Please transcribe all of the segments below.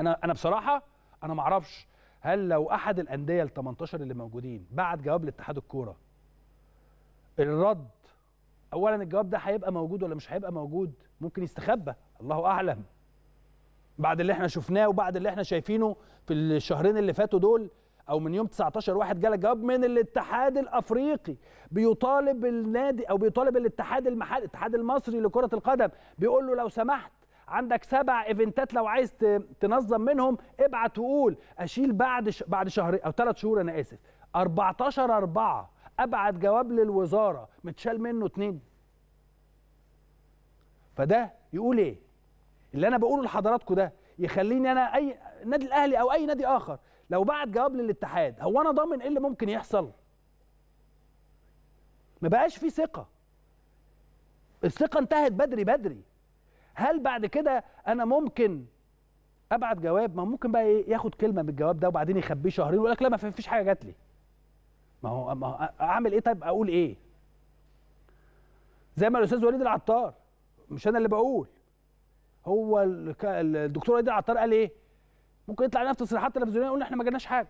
انا انا بصراحه انا ما اعرفش هل لو احد الانديه ال 18 اللي موجودين بعت جواب لاتحاد الكوره الرد اولا الجواب ده هيبقى موجود ولا مش هيبقى موجود ممكن يستخبى الله اعلم بعد اللي احنا شفناه وبعد اللي احنا شايفينه في الشهرين اللي فاتوا دول او من يوم 19 واحد جالك جواب من الاتحاد الافريقي بيطالب النادي او بيطالب الاتحاد المحلي الاتحاد المصري لكره القدم بيقول له لو سمحت عندك سبع ايفنتات لو عايز تنظم منهم ابعت وقول اشيل بعد ش... بعد شهر او ثلاث شهور انا اسف 14 4 ابعت جواب للوزاره متشال منه اتنين فده يقول ايه اللي انا بقوله لحضراتكم ده يخليني انا اي نادي الاهلي او اي نادي اخر لو بعت جواب للاتحاد هو انا ضامن ايه اللي ممكن يحصل ما بقاش في ثقه الثقه انتهت بدري بدري هل بعد كده انا ممكن ابعت جواب ما ممكن بقى ايه ياخد كلمه من الجواب ده وبعدين يخبيه شهرين ويقول لك لا ما فيش حاجه جات لي ما هو ما هو اعمل ايه طيب اقول ايه زي ما الاستاذ وليد العطار مش انا اللي بقول هو الدكتور وليد العطار قال ايه ممكن يطلع لنا في تصريحات تلفزيونيه يقول احنا ما جالناش حاجه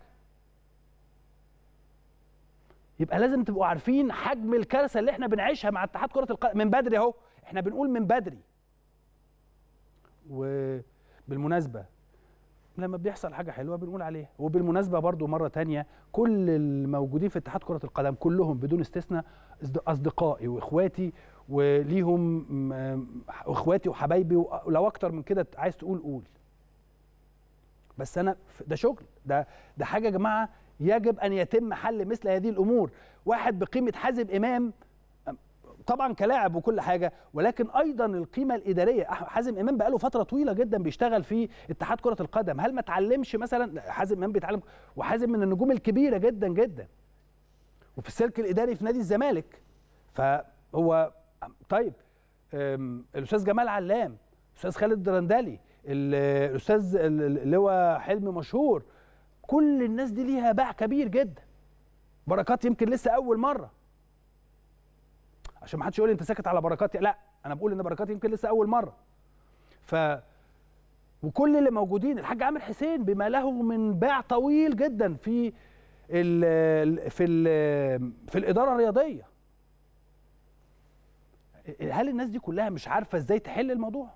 يبقى لازم تبقوا عارفين حجم الكارثه اللي احنا بنعيشها مع اتحاد كره القدم من بدري اهو احنا بنقول من بدري بالمناسبه لما بيحصل حاجه حلوه بنقول عليها وبالمناسبه برضو مره تانية كل الموجودين في اتحاد كره القدم كلهم بدون استثناء اصدقائي واخواتي وليهم اخواتي وحبايبي ولو اكتر من كده عايز تقول قول بس انا ده شغل ده ده حاجه يا جماعه يجب ان يتم حل مثل هذه الامور واحد بقيمه حازم امام طبعا كلاعب وكل حاجه ولكن ايضا القيمه الاداريه حازم امام بقاله فتره طويله جدا بيشتغل في اتحاد كره القدم هل ما اتعلمش مثلا حازم امام بيتعلم وحازم من النجوم الكبيره جدا جدا وفي السلك الاداري في نادي الزمالك فهو طيب الاستاذ جمال علام الاستاذ خالد رندلي الاستاذ اللي هو حلمي مشهور كل الناس دي ليها باع كبير جدا بركات يمكن لسه اول مره عشان ما حدش يقول لي انت ساكت على بركاتي لا انا بقول ان بركاتي يمكن لسه اول مره ف وكل اللي موجودين الحاج عامر حسين بما له من باع طويل جدا في ال في ال في الاداره الرياضيه هل الناس دي كلها مش عارفه ازاي تحل الموضوع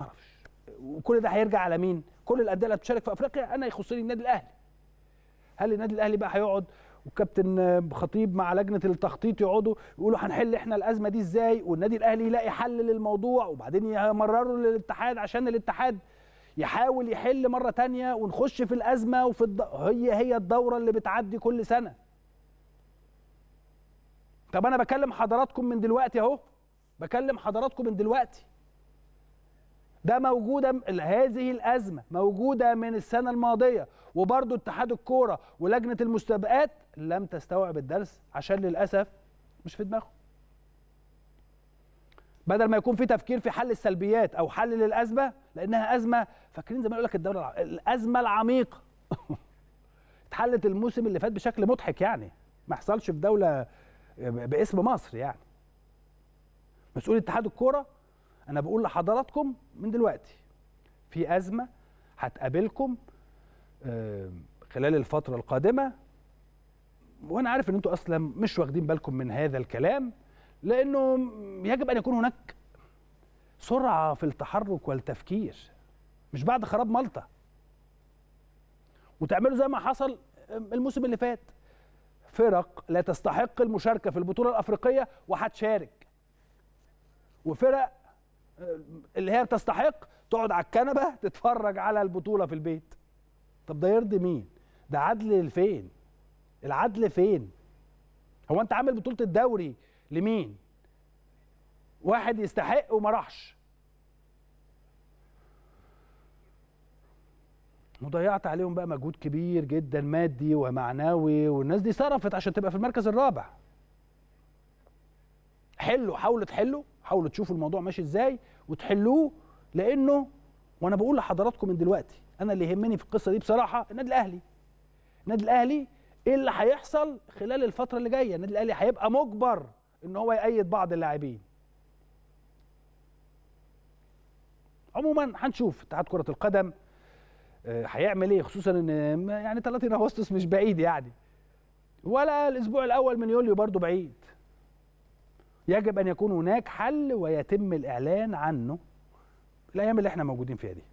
ما اعرفش وكل ده هيرجع على مين كل الانديه اللي بتشارك في افريقيا انا يخصني النادي الاهلي هل النادي الاهلي بقى هيقعد وكابتن خطيب مع لجنه التخطيط يقعدوا يقولوا هنحل احنا الازمه دي ازاي والنادي الاهلي يلاقي حل للموضوع وبعدين يمرروا للاتحاد عشان الاتحاد يحاول يحل مره تانية ونخش في الازمه وفي الد... هي هي الدوره اللي بتعدي كل سنه طب انا بكلم حضراتكم من دلوقتي اهو بكلم حضراتكم من دلوقتي ده موجوده هذه الازمه موجوده من السنه الماضيه وبرضه اتحاد الكوره ولجنه المسابقات لم تستوعب الدرس عشان للاسف مش في دماغه بدل ما يكون في تفكير في حل السلبيات او حل للازمه لانها ازمه فاكرين زي ما يقول لك الدوله الازمه العميقه اتحلت الموسم اللي فات بشكل مضحك يعني ما حصلش في دوله باسم مصر يعني مسؤول اتحاد الكوره انا بقول لحضراتكم من دلوقتي في ازمه هتقابلكم خلال الفتره القادمه وانا عارف ان انتوا اصلا مش واخدين بالكم من هذا الكلام لانه يجب ان يكون هناك سرعه في التحرك والتفكير مش بعد خراب مالطا وتعملوا زي ما حصل الموسم اللي فات فرق لا تستحق المشاركه في البطوله الافريقيه وهتشارك وفرق اللي هي تستحق تقعد على الكنبه تتفرج على البطوله في البيت طب ده يرضي مين ده عدل لفين العدل فين هو انت عامل بطوله الدوري لمين واحد يستحق وما راحش وضيعت عليهم بقى مجهود كبير جدا مادي ومعنوي والناس دي صرفت عشان تبقى في المركز الرابع حلوا حاولوا تحلوا حاولوا تشوفوا الموضوع ماشي ازاي وتحلوه لانه وانا بقول لحضراتكم من دلوقتي انا اللي يهمني في القصه دي بصراحه النادي الاهلي النادي الاهلي ايه اللي هيحصل خلال الفتره اللي جايه النادي الاهلي هيبقى مجبر ان هو يأيد بعض اللاعبين عموما هنشوف اتحاد كره القدم آه، هيعمل ايه خصوصا ان يعني 30 اغسطس مش بعيد يعني ولا الاسبوع الاول من يوليو برضه بعيد يجب ان يكون هناك حل ويتم الاعلان عنه الايام اللي احنا موجودين فيها دي